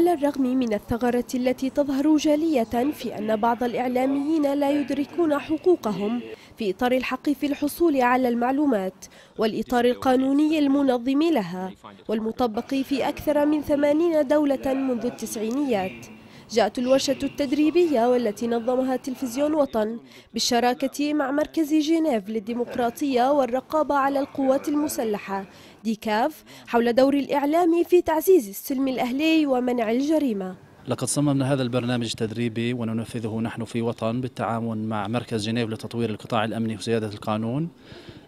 على الرغم من الثغرة التي تظهر جالية في أن بعض الإعلاميين لا يدركون حقوقهم في إطار الحق في الحصول على المعلومات والإطار القانوني المنظم لها والمطبق في أكثر من ثمانين دولة منذ التسعينيات جاءت الورشة التدريبية والتي نظمها تلفزيون وطن بالشراكة مع مركز جنيف للديمقراطية والرقابة على القوات المسلحة ديكاف حول دور الإعلام في تعزيز السلم الأهلي ومنع الجريمة لقد صممنا هذا البرنامج التدريبي وننفذه نحن في وطن بالتعاون مع مركز جنيف لتطوير القطاع الأمني وسيادة القانون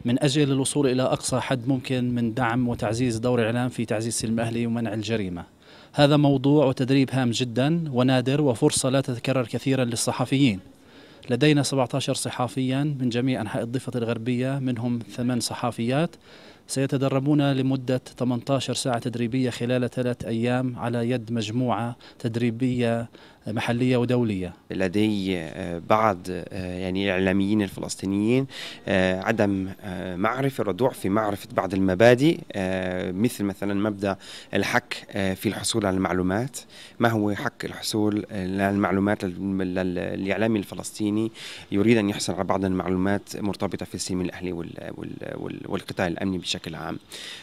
من أجل الوصول إلى أقصى حد ممكن من دعم وتعزيز دور الإعلام في تعزيز السلم الأهلي ومنع الجريمة هذا موضوع وتدريب هام جدا ونادر وفرصة لا تتكرر كثيرا للصحفيين لدينا 17 صحافيا من جميع أنحاء الضفة الغربية منهم ثمان صحافيات سيتدربون لمدة 18 ساعة تدريبية خلال ثلاث أيام على يد مجموعة تدريبية محليه ودوليه. لدي آه، بعض آه، يعني الاعلاميين الفلسطينيين آه، عدم معرفه ردوع في معرفه بعض المبادئ مثل مثلا مبدا الحق في الحصول على المعلومات، ما هو حق الحصول على المعلومات للاعلامي الفلسطيني يريد ان يحصل على بعض المعلومات مرتبطه في السلم الاهلي والقتال الامني بشكل عام.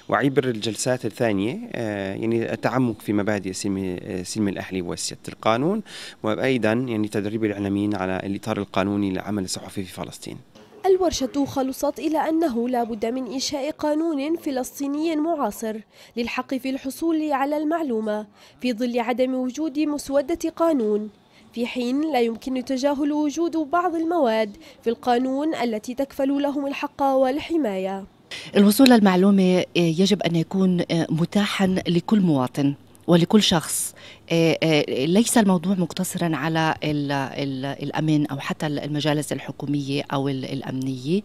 وعبر الجلسات الثانيه يعني التعمق في مبادئ السلم الاهلي وسياده القانون وأيضا يعني تدريب الإعلاميين على الإطار القانوني للعمل الصحفي في فلسطين الورشة خلصت إلى أنه لا بد من إنشاء قانون فلسطيني معاصر للحق في الحصول على المعلومة في ظل عدم وجود مسودة قانون في حين لا يمكن تجاهل وجود بعض المواد في القانون التي تكفل لهم الحق والحماية الوصول للمعلومة يجب أن يكون متاحا لكل مواطن ولكل شخص آه، آه، ليس الموضوع مقتصرا على الامن او حتى المجالس الحكوميه او الامنيه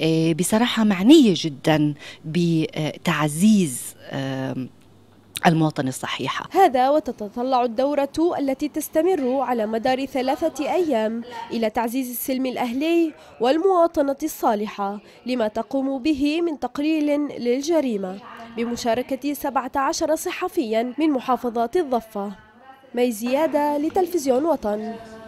آه، بصراحه معنيه جدا بتعزيز المواطن الصحيحة هذا وتتطلع الدورة التي تستمر على مدار ثلاثة أيام إلى تعزيز السلم الأهلي والمواطنة الصالحة لما تقوم به من تقليل للجريمة بمشاركة 17 صحفيا من محافظات الضفة مي زيادة لتلفزيون وطن